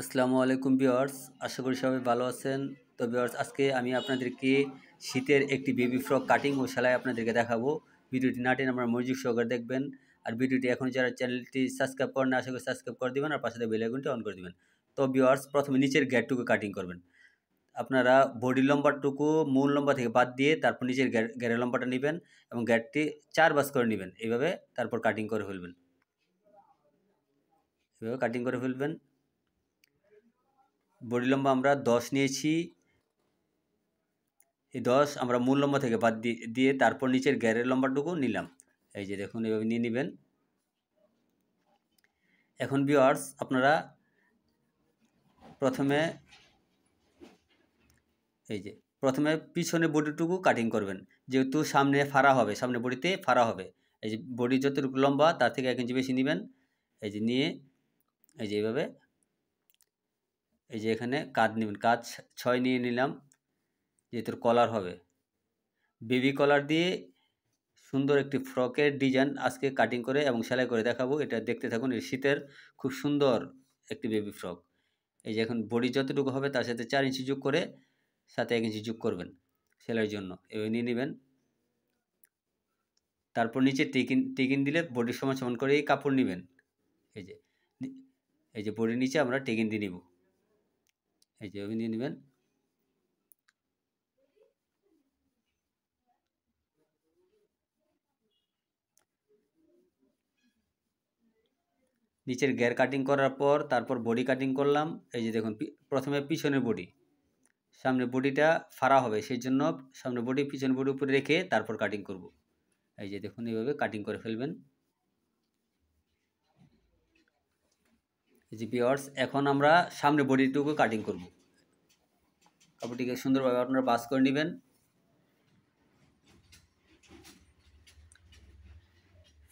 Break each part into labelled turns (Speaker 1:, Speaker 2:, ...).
Speaker 1: আসসালামু আলাইকুম বিয়ার্স আশা করি সবাই ভালো আছেন তো বিয়ার্স আজকে আমি আপনাদেরকে শীতের একটি বেবি ফ্রক কাটিং ও সেলাই আপনাদেরকে দেখাবো ভিডিওটি নাটেন আমরা মনোযোগ সহকারে দেখবেন আর ভিডিওটি এখন যারা চ্যানেলটি সাবস্ক্রাইব করেন আশা করি সাবস্ক্রাইব করে দেবেন আর পাশে বেলাইকনটি অন করে দেবেন তো বিয়ার্স প্রথমে নিচের গ্যাটটুকু কাটিং করবেন আপনারা বডি লম্বাটুকু মূল লম্বা থেকে বাদ দিয়ে তারপর নিচের গ্যারের লম্বাটা নেবেন এবং গ্যাটটি চার বাস করে নেবেন এইভাবে তারপর কাটিং করে ফেলবেন এভাবে কাটিং করে ফেলবেন বডি লম্বা আমরা দশ নিয়েছি এই দশ আমরা মূল লম্বা থেকে বাদ দিয়ে তারপর নিচের গ্যারের লম্বাটুকু নিলাম এই যে দেখুন এইভাবে নিয়ে নেবেন এখন বিওয়ার্স আপনারা প্রথমে এই যে প্রথমে পিছনে বডিটুকু কাটিং করবেন যেহেতু সামনে ফাড়া হবে সামনে বডিতে ফাড়া হবে এই যে বডি যতটুকু লম্বা তার থেকে এক ইঞ্চি বেশি নেবেন এই যে নিয়ে এই যে এইভাবে এই যে এখানে কাজ নেবেন কাজ ছয় নিয়ে নিলাম যে তোর কলার হবে বেবি কলার দিয়ে সুন্দর একটি ফ্রকের ডিজাইন আজকে কাটিং করে এবং সেলাই করে দেখাবো এটা দেখতে থাকুন এই শীতের খুব সুন্দর একটি বেবি ফ্রক এই যে এখন বডি যতটুকু হবে তার সাথে চার ইঞ্চি যোগ করে সাথে এক ইঞ্চি যোগ করবেন সেলাইয়ের জন্য এভাবে নিয়ে নেবেন তারপর নিচে টিকিন টিকিন দিলে বডির সমান সমান করে এই কাপড় নেবেন এই যে এই যে বডির নিচে আমরা টিকিন দিয়ে নিব এই যে ওই নিয়ে নেবেন নিচের গের কাটিং করার পর তারপর বডি কাটিং করলাম এই যে দেখুন প্রথমে পিছনের বডি সামনে বডিটা ফাড়া হবে সেই জন্য সামনে বডি পিছনের বডি উপরে রেখে তারপর কাটিং করব এই যে দেখুন এইভাবে কাটিং করে ফেলবেন যে বিয়ার্স এখন আমরা সামনে বডিটুকু কাটিং করব কাপড়টিকে সুন্দরভাবে আপনারা বাস করে নেবেন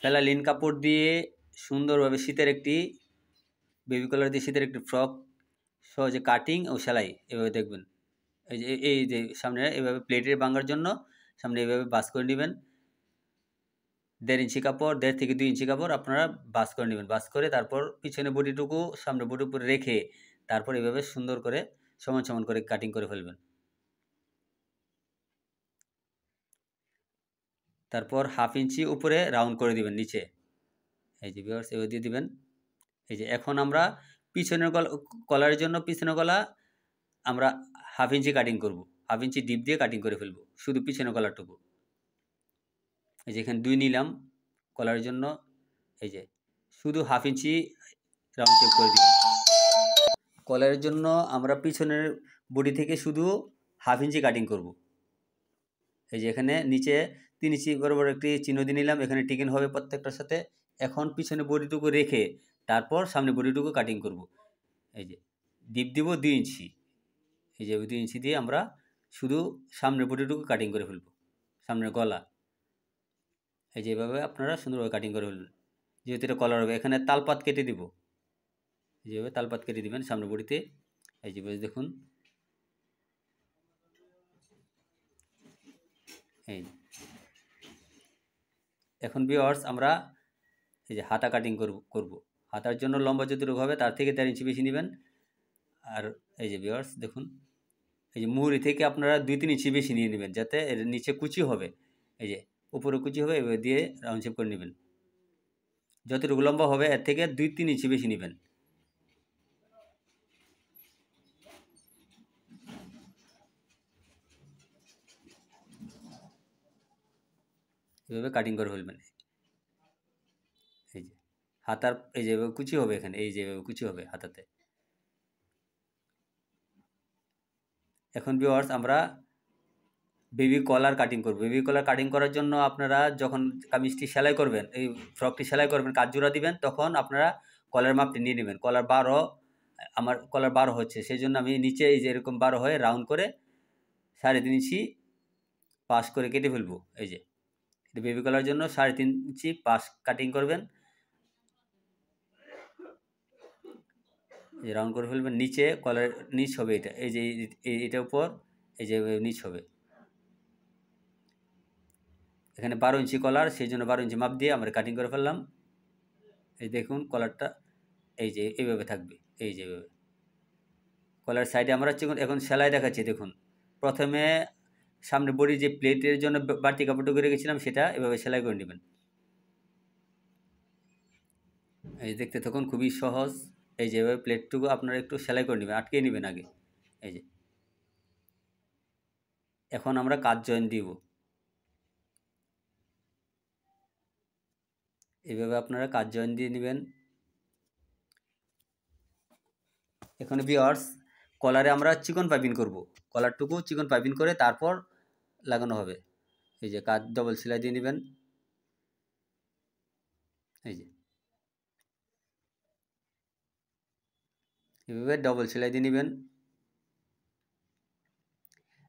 Speaker 1: ফেলা লিন কাপড় দিয়ে সুন্দরভাবে শীতের একটি বেবি কালার দিয়ে শীতের একটি ফ্রক সহজে কাটিং ও সেলাই এভাবে দেখবেন এই যে এই যে সামনে এভাবে প্লেটে ভাঙার জন্য সামনে এভাবে বাস করে নেবেন দেড় ইঞ্চি কাপড় দেড় থেকে দুই ইঞ্চি কাপড় আপনারা বাস করে নেবেন বাস করে তারপর পিছনে বডিটুকু সামনে বডির উপরে রেখে তারপর এভাবে সুন্দর করে সমান সমান করে কাটিং করে ফেলবেন তারপর হাফ ইঞ্চি উপরে রাউন্ড করে দিবেন নিচে এই যে বিয়ার্স এভাবে দিয়ে দিবেন এই যে এখন আমরা পিছনের গলা কলারের জন্য পিছনের গলা আমরা হাফ ইঞ্চি কাটিং করব হাফ ইঞ্চি ডিপ দিয়ে কাটিং করে ফেলবো শুধু পিছনের কলারটুকু এই যে এখানে দুই নিলাম কলার জন্য এই যে শুধু হাফ ইঞ্চি রাউন্ড শেপ করে দিলাম কলারের জন্য আমরা পিছনের বডি থেকে শুধু হাফ ইঞ্চি কাটিং করব এই যে এখানে নিচে তিন ইঞ্চি বরাবর একটি চিহ্ন দিয়ে নিলাম এখানে টিকেন হবে প্রত্যেকটার সাথে এখন পিছনে বডিটুকু রেখে তারপর সামনে বডিটুকু কাটিং করব এই যে ডিপ দিব দুই ইঞ্চি এই যে দুই ইঞ্চি দিয়ে আমরা শুধু সামনের বডিটুকু কাটিং করে ফেলব সামনের গলা এই যেভাবে আপনারা সুন্দরভাবে কাটিং করে ফেলবেন যেহেতু এটা কলার হবে এখানে তালপাত কেটে দিব যেভাবে তালপাত কেটে দিবেন সামনে বড়িতে এই যেভাবে বেশ দেখুন এই এখন বিওয়ার্স আমরা এই যে হাতা কাটিং করব করব হাতার জন্য লম্বা যদি রোগ হবে তার থেকে দেড় ইঞ্চি বেশি নেবেন আর এই যে বিওয়ার্স দেখুন এই যে মুহুরি থেকে আপনারা দুই তিন ইঞ্চি বেশি নিয়ে নেবেন যাতে এর নিচে কুচি হবে এই যে উপরে কুচি হবে এভাবে দিয়ে রাউন্ড শেপ করে নেবেন যতটুকু লম্বা হবে এর থেকে দুই তিন ইঞ্চি বেশি নেবেন এভাবে কাটিং করে ফেলবেন এই যে হাতার এই যে কুচি হবে এখানে এই যে কুচি হবে হাতাতে এখন বিওয়ার্স আমরা বেবি কলার কাটিং করব বেবি কলার কাটিং করার জন্য আপনারা যখন কামিজটি সেলাই করবেন এই ফ্রকটি সেলাই করবেন কাজজোড়া দিবেন তখন আপনারা কলার মাপটি নিয়ে নেবেন কলার বারো আমার কলার বারো হচ্ছে সেই জন্য আমি নিচে এই যে এরকম বারো হয়ে রাউন্ড করে সাড়ে তিন ইঞ্চি পাস করে কেটে ফেলবো এই যে বেবি কলার জন্য সাড়ে তিন ইঞ্চি পাস কাটিং করবেন রাউন্ড করে ফেলবেন নিচে কলার নিচ হবে এটা এই যে এটার উপর এই যে নিচ হবে এখানে বারো ইঞ্চি কলার সেই জন্য বারো ইঞ্চি মাপ দিয়ে আমরা কাটিং করে ফেললাম এই দেখুন কলারটা এই যে এইভাবে থাকবে এই যে এইভাবে কলার সাইডে আমরা হচ্ছে এখন সেলাই দেখাচ্ছি দেখুন প্রথমে সামনে বড়ি যে প্লেটের জন্য বাড়তি কাপড়টুকু রেখেছিলাম সেটা এভাবে সেলাই করে নেবেন এই দেখতে তখন খুবই সহজ এই যে এভাবে প্লেটটুকু আপনারা একটু সেলাই করে নেবেন আটকে নেবেন আগে এই যে এখন আমরা কাজ জয়েন দিব এভাবে আপনারা কাজ জয়েন দিয়ে নেবেন এখানে বিয়ার্স কলারে আমরা চিকন পাইপিং করব কলারটুকু চিকন পাইপিং করে তারপর লাগানো হবে এই যে কাজ ডবল সেলাই দিয়ে নেবেন এই যে এভাবে ডবল সেলাই দিয়ে নেবেন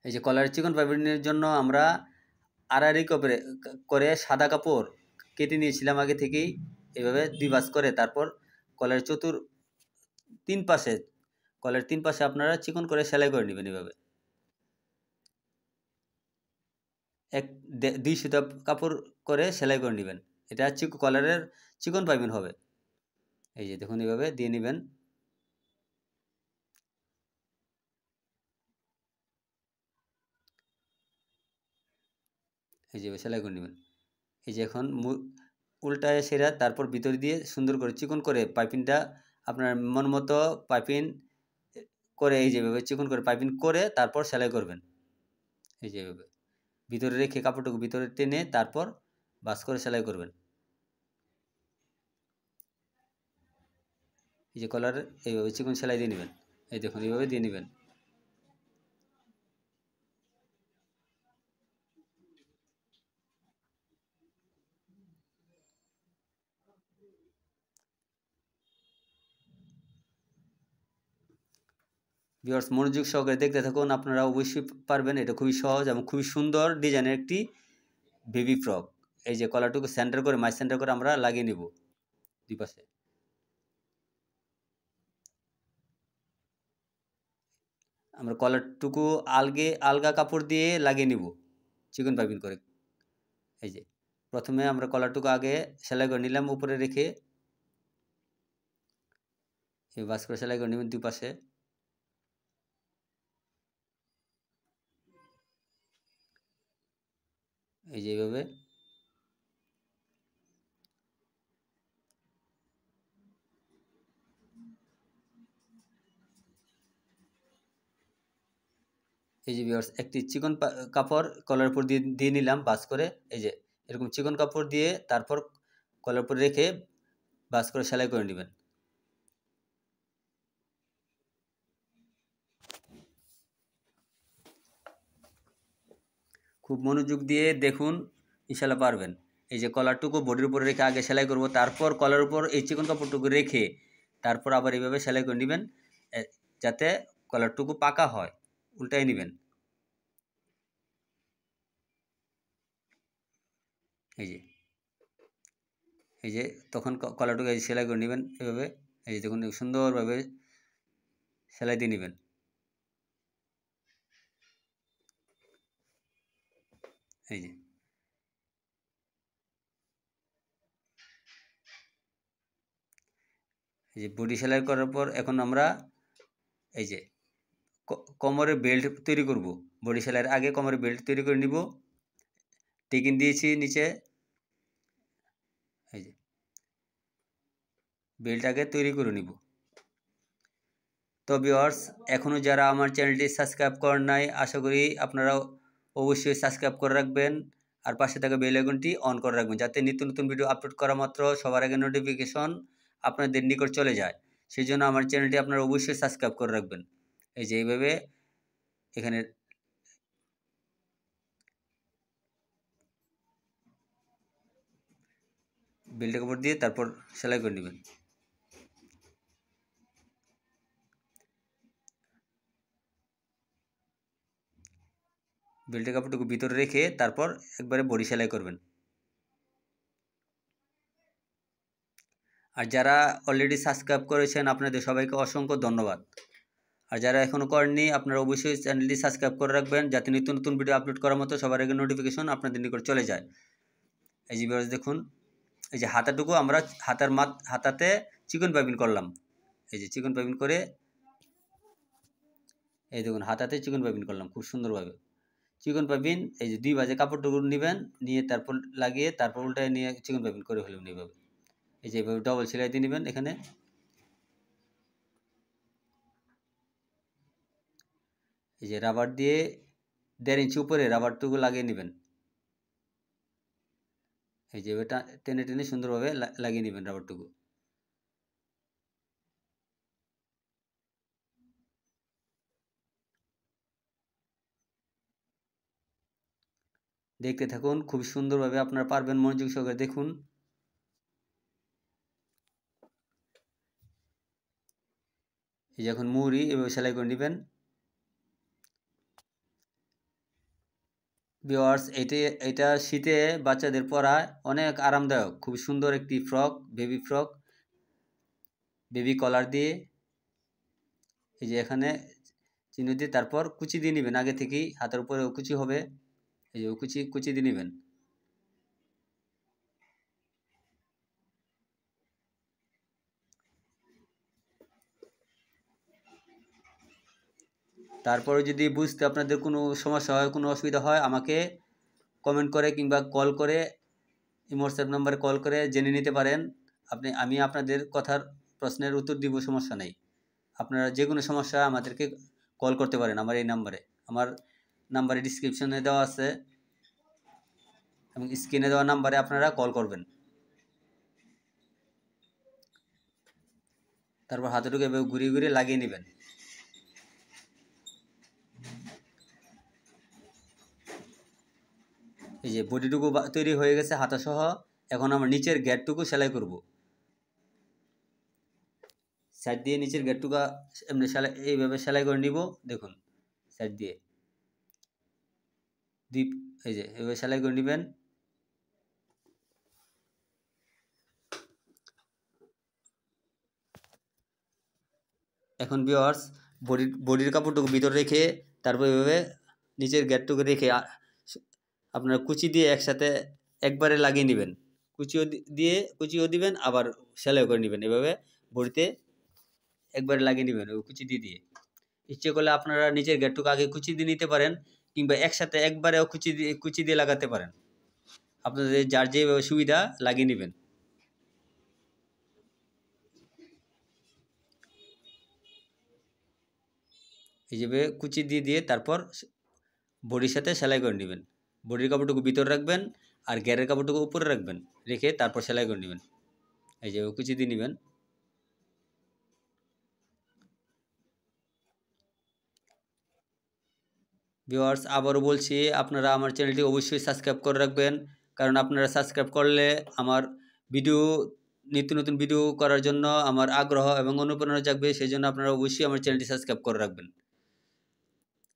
Speaker 1: এই যে কলার চিকন পাইপিনের জন্য আমরা আড়াআড়ি কাপড়ে করে সাদা কাপড় কেটে নিয়েছিলাম আগে থেকেই এভাবে দুই বাস করে তারপর কলের চতুর তিন পাশে কলের তিন পাশে আপনারা চিকন করে সেলাই করে নেবেন এভাবে এক দুই সুতা কাপড় করে সেলাই করে নেবেন এটা চিক কলারের চিকন পাইবেন হবে এই যে দেখুন এইভাবে দিয়ে নেবেন এই যে সেলাই করে নেবেন এই যে এখন উল্টায় সেরা তারপর ভিতর দিয়ে সুন্দর করে চিকন করে পাইপিনটা আপনার মন মতো পাইপিন করে এই যেভাবে চিকন করে পাইপিন করে তারপর সেলাই করবেন এই যেভাবে ভিতরে রেখে কাপড়টুকু ভিতরে টেনে তারপর বাস করে সেলাই করবেন এই যে কলার এইভাবে চিকন সেলাই দিয়ে নেবেন এই দেখুন এইভাবে দিয়ে নেবেন ভিওর্স মনোযোগ সহকারে দেখতে থাকুন আপনারা অবশ্যই পারবেন এটা খুবই সহজ এবং খুবই সুন্দর ডিজাইনের একটি বেবি ফ্রক এই যে কলারটুকু সেন্টার করে মাছ সেন্টার করে আমরা লাগিয়ে নেব দুই পাশে আমরা কলারটুকু আলগে আলগা কাপড় দিয়ে লাগিয়ে নেব চিকন পাইপিন করে এই যে প্রথমে আমরা কলারটুকু আগে সেলাই করে নিলাম উপরে রেখে এই বাস করে সেলাই করে নেবেন দুই পাশে এই যে এইভাবে এই যে বিয়ার্স একটি চিকন কাপড় কলার উপর দিয়ে দিয়ে নিলাম বাস করে এই যে এরকম চিকন কাপড় দিয়ে তারপর কলার উপর রেখে বাস করে সেলাই করে নেবেন খুব মনোযোগ দিয়ে দেখুন ইনশাল্লাহ পারবেন এই যে কলারটুকু বডির উপরে রেখে আগে সেলাই করব তারপর কলার উপর এই চিকন কাপড়টুকু রেখে তারপর আবার এইভাবে সেলাই করে নেবেন যাতে কলারটুকু পাকা হয় উল্টাই নেবেন এই যে এই যে তখন কলারটুকু সেলাই করে নেবেন এভাবে এই যে দেখুন সুন্দরভাবে সেলাই দিয়ে নেবেন এই যে এই যে বডি সেলাই করার পর এখন আমরা এই যে কোমরে বেল্ট তৈরি করব বডি সেলাইয়ের আগে কোমরে বেল্ট তৈরি করে নিব টিকিন দিয়েছি নিচে এই যে বেল্ট আগে তৈরি করে নিব তো ভিওয়ার্স এখনও যারা আমার চ্যানেলটি সাবস্ক্রাইব করেন নাই আশা করি আপনারাও অবশ্যই সাবস্ক্রাইব করে রাখবেন আর পাশে থাকা বেল আইকনটি অন করে রাখবেন যাতে নিত্য নতুন ভিডিও আপলোড করা মাত্র সবার আগে নোটিফিকেশন আপনাদের নিকট চলে যায় সেই জন্য আমার চ্যানেলটি আপনারা অবশ্যই সাবস্ক্রাইব করে রাখবেন এই যে এইভাবে এখানে বেল্টের কাপড় দিয়ে তারপর সেলাই করে নেবেন বেল্টে কাপড়টুকু ভিতরে রেখে তারপর একবারে বডি সেলাই করবেন আর যারা অলরেডি সাবস্ক্রাইব করেছেন আপনাদের সবাইকে অসংখ্য ধন্যবাদ আর যারা এখনও করেননি আপনারা অবশ্যই চ্যানেলটি সাবস্ক্রাইব করে রাখবেন যাতে নিত্য নতুন ভিডিও আপলোড করার মতো সবার আগে নোটিফিকেশন আপনাদের নিকট চলে যায় এই যে দেখুন এই যে হাতাটুকু আমরা হাতার মাত হাতাতে চিকন পাইপিন করলাম এই যে চিকন পাইপিন করে এই দেখুন হাতাতে চিকন পাইপিন করলাম খুব সুন্দরভাবে চিকন পাবিন এই যে দুই বাজে কাপড়টুকু নেবেন নিয়ে তারপর লাগিয়ে তারপর উল্টায় নিয়ে চিকন পাবিন করে ফেলবেন এইভাবে এই যে এইভাবে ডবল সেলাই দিয়ে নেবেন এখানে এই যে রাবার দিয়ে দেড় ইঞ্চি উপরে রাবারটুকু লাগিয়ে নেবেন এই যে টেনে টেনে সুন্দরভাবে লাগিয়ে নেবেন রাবারটুকু দেখতে থাকুন খুব সুন্দরভাবে আপনারা পারবেন মনোযোগ সহকারে দেখুন এই এখন মুড়ি এভাবে সেলাই করে নেবেন বিওয়ার্স এটি এটা শীতে বাচ্চাদের পরা অনেক আরামদায়ক খুব সুন্দর একটি frock baby frock baby collar দিয়ে এই যে এখানে চিহ্ন দিয়ে তারপর কুচি দিয়ে নেবেন আগে থেকেই হাতের উপরেও কুচি হবে এই যে কুচি কুচি দিয়ে নেবেন তারপরে যদি বুঝতে আপনাদের কোনো সমস্যা হয় কোনো অসুবিধা হয় আমাকে কমেন্ট করে কিংবা কল করে হোয়াটসঅ্যাপ নাম্বারে কল করে জেনে নিতে পারেন আপনি আমি আপনাদের কথার প্রশ্নের উত্তর দিব সমস্যা নেই আপনারা যে কোনো সমস্যা আমাদেরকে কল করতে পারেন আমার এই নাম্বারে আমার নাম্বারে ডিসক্রিপশনে দেওয়া আছে এবং স্ক্রিনে দেওয়া নাম্বারে আপনারা কল করবেন তারপর হাতটুকু এভাবে ঘুরিয়ে ঘুরিয়ে লাগিয়ে নেবেন এই যে বডিটুকু তৈরি হয়ে গেছে হাতাসহ এখন আমরা নিচের গেটটুকু সেলাই করব সাইড দিয়ে নিচের গেটটুকু এমনি সেলাই এইভাবে সেলাই করে নিব দেখুন সাইড দিয়ে দ্বীপ এই যে এভাবে সেলাই করে নেবেন এখন বিয়ার্স বডির বডির কাপড়টুকু ভিতরে রেখে তারপর এভাবে নিচের গ্যাটটুকু রেখে আপনার কুচি দিয়ে একসাথে একবারে লাগিয়ে নেবেন কুচিও দিয়ে কুচিও দিবেন আবার সেলাই করে নেবেন এভাবে বড়িতে একবারে লাগিয়ে নেবেন ওই কুচি দিয়ে দিয়ে ইচ্ছে করলে আপনারা নিচের গেটটুকু আগে কুচি দিয়ে নিতে পারেন কিংবা একসাথে একবারেও কুচি দিয়ে কুচি দিয়ে লাগাতে পারেন আপনাদের যার যে সুবিধা লাগিয়ে নেবেন এইভাবে কুচি দিয়ে দিয়ে তারপর বডির সাথে সেলাই করে নেবেন বডির কাপড়টুকু ভিতরে রাখবেন আর গ্যারের কাপড়টুকু উপরে রাখবেন রেখে তারপর সেলাই করে নেবেন এই যে কুচি দিয়ে নেবেন ভিওয়ার্স আবারও বলছি আপনারা আমার চ্যানেলটি অবশ্যই সাবস্ক্রাইব করে রাখবেন কারণ আপনারা সাবস্ক্রাইব করলে আমার ভিডিও নিত্য নতুন ভিডিও করার জন্য আমার আগ্রহ এবং অনুপ্রেরণা জাগবে সেই জন্য আপনারা অবশ্যই আমার চ্যানেলটি সাবস্ক্রাইব করে রাখবেন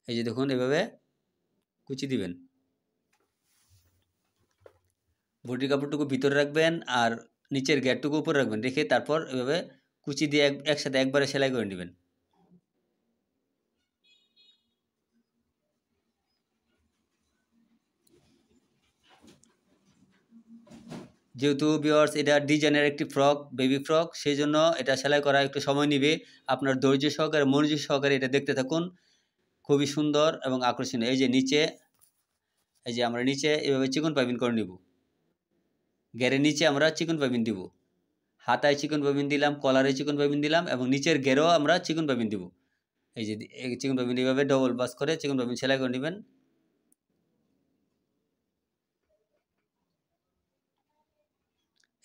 Speaker 1: এই যে দেখুন এভাবে কুচি দিবেন বডির কাপড়টুকু ভিতরে রাখবেন আর নিচের গ্যাটটুকু উপরে রাখবেন রেখে তারপর এভাবে কুচি দিয়ে একসাথে একবারে সেলাই করে নেবেন যেহেতু বিয়ার্স এটা ডিজাইনের একটি ফ্রক বেবি ফ্রক সেই জন্য এটা সেলাই করা একটু সময় নিবে আপনার ধৈর্য সহকারে মনোযোগ সহকারে এটা দেখতে থাকুন খুবই সুন্দর এবং আকর্ষণীয় এই যে নিচে এই যে আমরা নিচে এভাবে চিকন পাইপিন করে নিব গ্যারের নিচে আমরা চিকন পাইপিন দিব হাতায় চিকন পাইপিন দিলাম কলারে চিকন পাইপিন দিলাম এবং নিচের গেরেও আমরা চিকন পাইপিন দিব এই যে চিকন পাইপিন এইভাবে ডবল বাস করে চিকন পাইপিন সেলাই করে নেবেন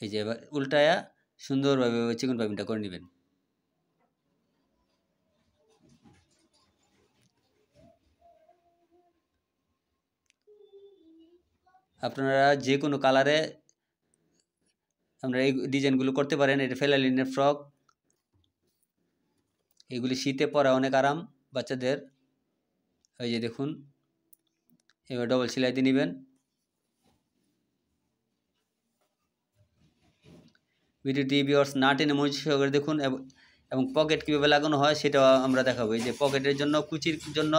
Speaker 1: এই যে এবার উল্টায়া সুন্দরভাবে চিকন পাবিনটা করে নেবেন আপনারা যে কোনো কালারে আপনারা এই ডিজাইনগুলো করতে পারেন এটা ফেলালিনের ফ্রক এগুলি শীতে পরা অনেক আরাম বাচ্চাদের ওই যে দেখুন এবার ডবল সেলাই দিয়ে নেবেন ভিডিওটি ভিওর্স না টেনে মনোযোগ সহকারে দেখুন এবং পকেট কীভাবে লাগানো হয় সেটাও আমরা দেখাবো যে পকেটের জন্য কুচির জন্য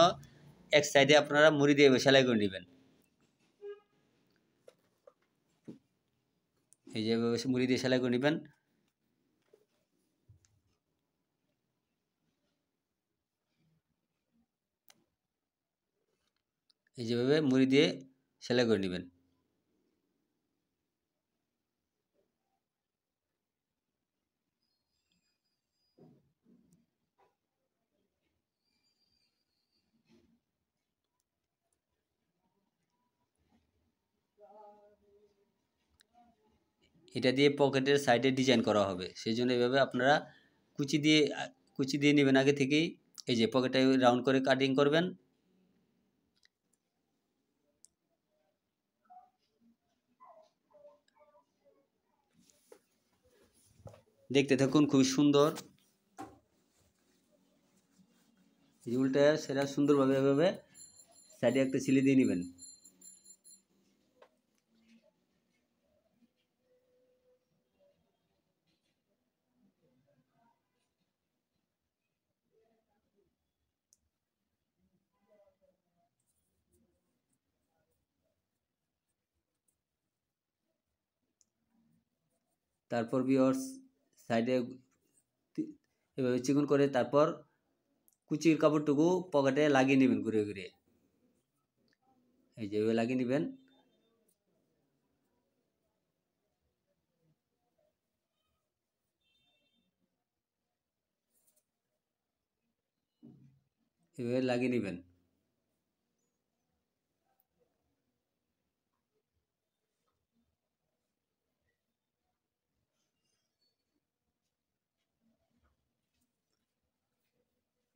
Speaker 1: এক সাইডে আপনারা মুড়ি দিয়ে সেলাই করে নেবেন এই যে মুড়ি দিয়ে সেলাই করে নেবেন এই যেভাবে মুড়ি দিয়ে সেলাই করে নেবেন এটা দিয়ে পকেটের সাইডে ডিজাইন করা হবে সেই জন্য এভাবে আপনারা কুচি দিয়ে কুচি দিয়ে নেবেন আগে থেকেই এই যে পকেটটা রাউন্ড করে কাটিং করবেন দেখতে থাকুন খুবই সুন্দর ঝুলটা সেটা সুন্দরভাবে এভাবে সাইডে একটা সিলে দিয়ে নেবেন তারপর বিওর সাইডে এভাবে চিকন করে তারপর কুচির কাপড়টুকু পকেটে লাগিয়ে নেবেন ঘুরে ঘুরে এই যে এভাবে লাগিয়ে নেবেন এভাবে লাগিয়ে নেবেন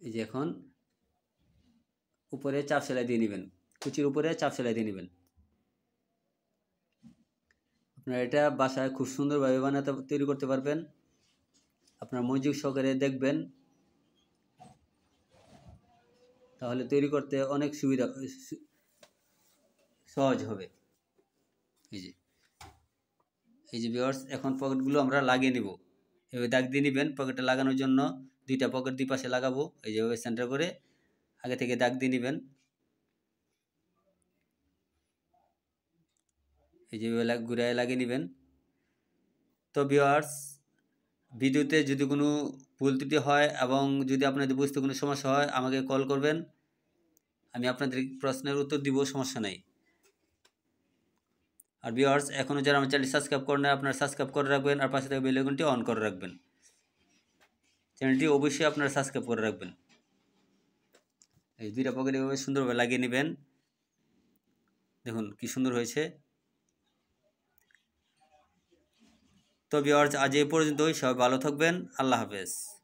Speaker 1: এই যে এখন উপরে চাপ সেলাই দিয়ে নেবেন কুচির উপরে চাপ সেলাই দিয়ে নেবেন আপনারা এটা বাসায় খুব সুন্দরভাবে বানাতে তৈরি করতে পারবেন আপনার মনোযোগ সহকারে দেখবেন তাহলে তৈরি করতে অনেক সুবিধা সহজ হবে এই যে এই যে বিয়ার্স এখন পকেটগুলো আমরা লাগিয়ে নিব এভাবে দাগ দিয়ে নেবেন পকেটে লাগানোর জন্য দুইটা পকেট দুই পাশে লাগাবো এই যেভাবে সেন্টার করে আগে থেকে দাগ দিয়ে নেবেন এই যেভাবে ঘুরায় লাগিয়ে নেবেন তো ভিওয়ার্স ভিডিওতে যদি কোনো ভুল ত্রুটি হয় এবং যদি আপনাদের বুঝতে কোনো সমস্যা হয় আমাকে কল করবেন আমি আপনাদের প্রশ্নের উত্তর দিব সমস্যা নেই আর ভিওয়ার্স এখনও যারা আমার চ্যানেল সাবস্ক্রাইব করেন আপনারা সাবস্ক্রাইব করে রাখবেন আর পাশে থেকে বেলাইকনটি অন করে রাখবেন চ্যানেলটি অবশ্যই আপনারা সাবস্ক্রাইব করে রাখবেন এই দুইটা পকেট এভাবে সুন্দরভাবে লাগিয়ে নেবেন দেখুন কি সুন্দর হয়েছে তবে আজ এ পর্যন্তই সবাই ভালো থাকবেন আল্লাহ হাফেজ